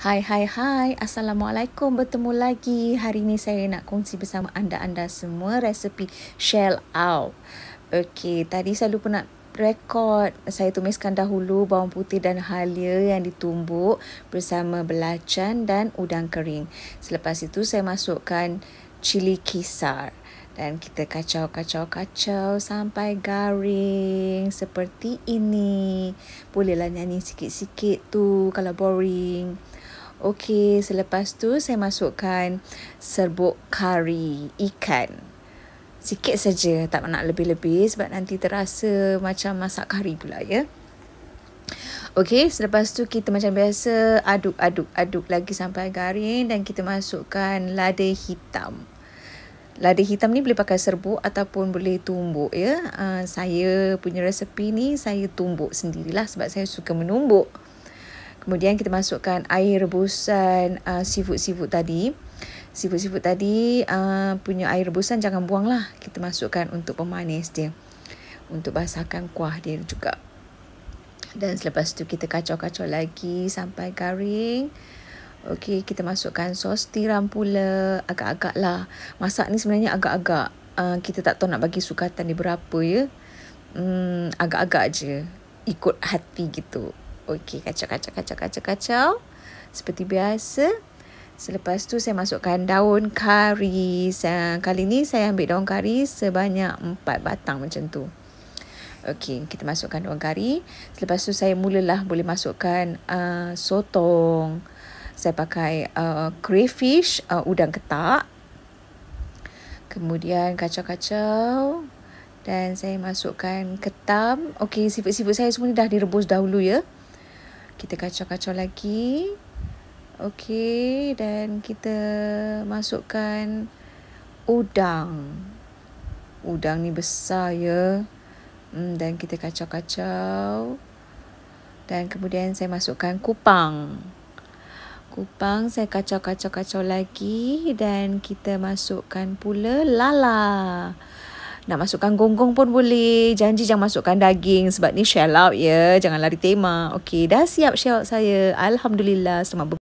Hai hai hai. Assalamualaikum. Bertemu lagi. Hari ini saya nak kongsi bersama anda-anda semua resepi shell out. Okey, tadi saya lupa nak record. Saya tumiskan dahulu bawang putih dan halia yang ditumbuk bersama belacan dan udang kering. Selepas itu saya masukkan cili kisar dan kita kacau-kacau-kacau sampai garing seperti ini. Bolehlah nyanyi sikit-sikit tu kalau boring. Okey, selepas tu saya masukkan serbuk kari ikan. Sikit saja, tak nak lebih-lebih sebab nanti terasa macam masak kari pula ya. Okey, selepas tu kita macam biasa aduk-aduk-aduk lagi sampai garing dan kita masukkan lada hitam. Lada hitam ni boleh pakai serbuk ataupun boleh tumbuk ya. Uh, saya punya resepi ni saya tumbuk sendirilah sebab saya suka menumbuk. Kemudian kita masukkan air rebusan uh, seafood-seafood tadi. Seafood-seafood tadi uh, punya air rebusan jangan buang lah. Kita masukkan untuk pemanis dia. Untuk basahkan kuah dia juga. Dan selepas tu kita kacau-kacau lagi sampai garing. Okey, kita masukkan sos tiram pula. Agak-agak lah. Masak ni sebenarnya agak-agak. Uh, kita tak tahu nak bagi sukatan dia berapa ya. Hmm, agak-agak je. Ikut hati gitu. Okey, kacau, kacau, kacau, kacau, kacau. Seperti biasa. Selepas tu saya masukkan daun kari. Ah, kali ni saya ambil daun kari sebanyak 4 batang macam tu. Okey, kita masukkan daun kari. Selepas tu saya mulalah boleh masukkan uh, sotong. Saya pakai uh, crayfish, uh, udang ketak. Kemudian kacau-kacau. Dan saya masukkan ketam. Okey, sifat-sifat saya semua ni dah direbus dahulu ya kita kacau-kacau lagi okey dan kita masukkan udang udang ni besar ya hmm dan kita kacau-kacau dan kemudian saya masukkan kupang kupang saya kacau-kacau-kacau lagi dan kita masukkan pula lala nak masukkan gonggong pun boleh. Janji jangan masukkan daging sebab ni shell out ya. Jangan lari tema. Okey, dah siap shell saya. Alhamdulillah. Selamat